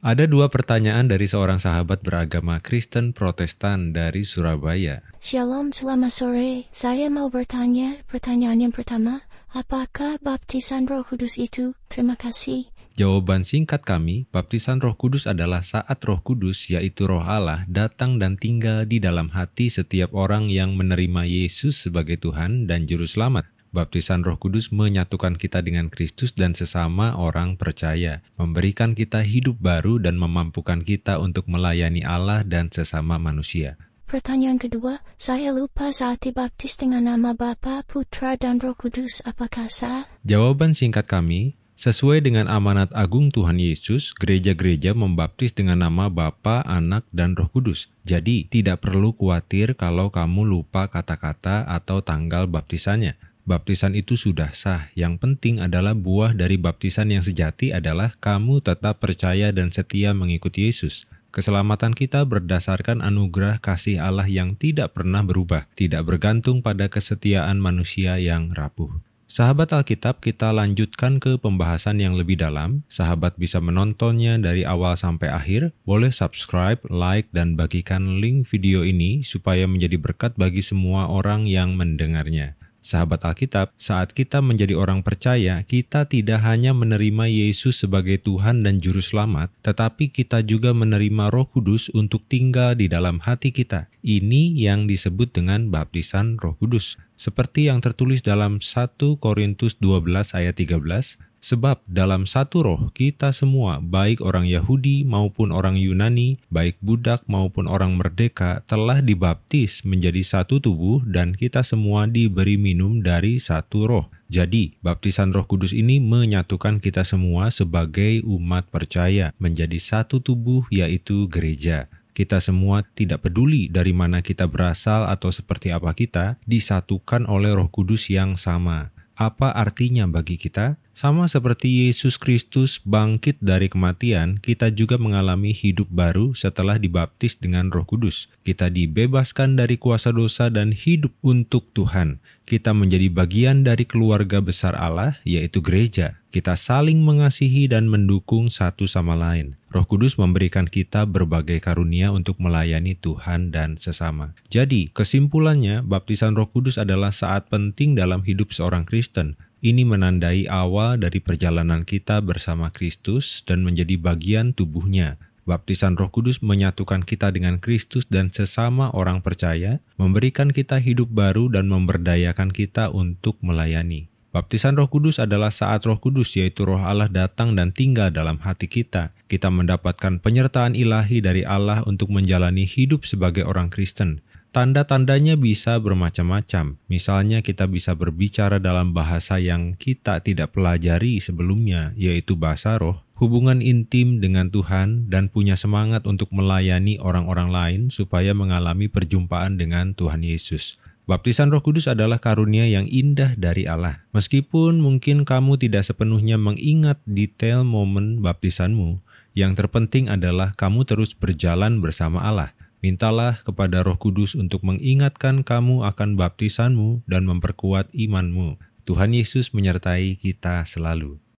Ada dua pertanyaan dari seorang sahabat beragama Kristen Protestan dari Surabaya. Shalom, selamat sore. Saya mau bertanya, pertanyaan yang pertama, apakah baptisan roh kudus itu? Terima kasih. Jawaban singkat kami, baptisan roh kudus adalah saat roh kudus, yaitu roh Allah, datang dan tinggal di dalam hati setiap orang yang menerima Yesus sebagai Tuhan dan Juru Selamat. Baptisan Roh Kudus menyatukan kita dengan Kristus dan sesama orang percaya, memberikan kita hidup baru dan memampukan kita untuk melayani Allah dan sesama manusia. Pertanyaan kedua, saya lupa saat dibaptis dengan nama Bapa, Putra, dan Roh Kudus, apakah sah? Jawaban singkat kami, sesuai dengan amanat agung Tuhan Yesus, gereja-gereja membaptis dengan nama Bapa, Anak, dan Roh Kudus. Jadi, tidak perlu khawatir kalau kamu lupa kata-kata atau tanggal baptisannya baptisan itu sudah sah. Yang penting adalah buah dari baptisan yang sejati adalah kamu tetap percaya dan setia mengikuti Yesus. Keselamatan kita berdasarkan anugerah kasih Allah yang tidak pernah berubah, tidak bergantung pada kesetiaan manusia yang rapuh. Sahabat Alkitab, kita lanjutkan ke pembahasan yang lebih dalam. Sahabat bisa menontonnya dari awal sampai akhir. Boleh subscribe, like, dan bagikan link video ini supaya menjadi berkat bagi semua orang yang mendengarnya. Sahabat Alkitab, saat kita menjadi orang percaya, kita tidak hanya menerima Yesus sebagai Tuhan dan Juru Selamat, tetapi kita juga menerima Roh Kudus untuk tinggal di dalam hati kita. Ini yang disebut dengan baptisan Roh Kudus. Seperti yang tertulis dalam 1 Korintus 12 ayat 13, Sebab dalam satu roh kita semua, baik orang Yahudi maupun orang Yunani, baik budak maupun orang merdeka, telah dibaptis menjadi satu tubuh dan kita semua diberi minum dari satu roh. Jadi, baptisan Roh Kudus ini menyatukan kita semua sebagai umat percaya menjadi satu tubuh, yaitu gereja. Kita semua tidak peduli dari mana kita berasal atau seperti apa kita, disatukan oleh Roh Kudus yang sama. Apa artinya bagi kita? Sama seperti Yesus Kristus bangkit dari kematian, kita juga mengalami hidup baru setelah dibaptis dengan Roh Kudus. Kita dibebaskan dari kuasa dosa dan hidup untuk Tuhan. Kita menjadi bagian dari keluarga besar Allah, yaitu gereja. Kita saling mengasihi dan mendukung satu sama lain. Roh Kudus memberikan kita berbagai karunia untuk melayani Tuhan dan sesama. Jadi, kesimpulannya, baptisan Roh Kudus adalah saat penting dalam hidup seorang Kristen ini menandai awal dari perjalanan kita bersama Kristus dan menjadi bagian tubuhnya. Baptisan Roh Kudus menyatukan kita dengan Kristus dan sesama orang percaya, memberikan kita hidup baru dan memberdayakan kita untuk melayani. Baptisan Roh Kudus adalah saat Roh Kudus, yaitu Roh Allah, datang dan tinggal dalam hati kita. Kita mendapatkan penyertaan ilahi dari Allah untuk menjalani hidup sebagai orang Kristen. Tanda-tandanya bisa bermacam-macam. Misalnya kita bisa berbicara dalam bahasa yang kita tidak pelajari sebelumnya, yaitu bahasa roh, hubungan intim dengan Tuhan, dan punya semangat untuk melayani orang-orang lain supaya mengalami perjumpaan dengan Tuhan Yesus. Baptisan Roh Kudus adalah karunia yang indah dari Allah. Meskipun mungkin kamu tidak sepenuhnya mengingat detail momen baptisanmu, yang terpenting adalah kamu terus berjalan bersama Allah. Mintalah kepada Roh Kudus untuk mengingatkan kamu akan baptisanmu dan memperkuat imanmu. Tuhan Yesus menyertai kita selalu.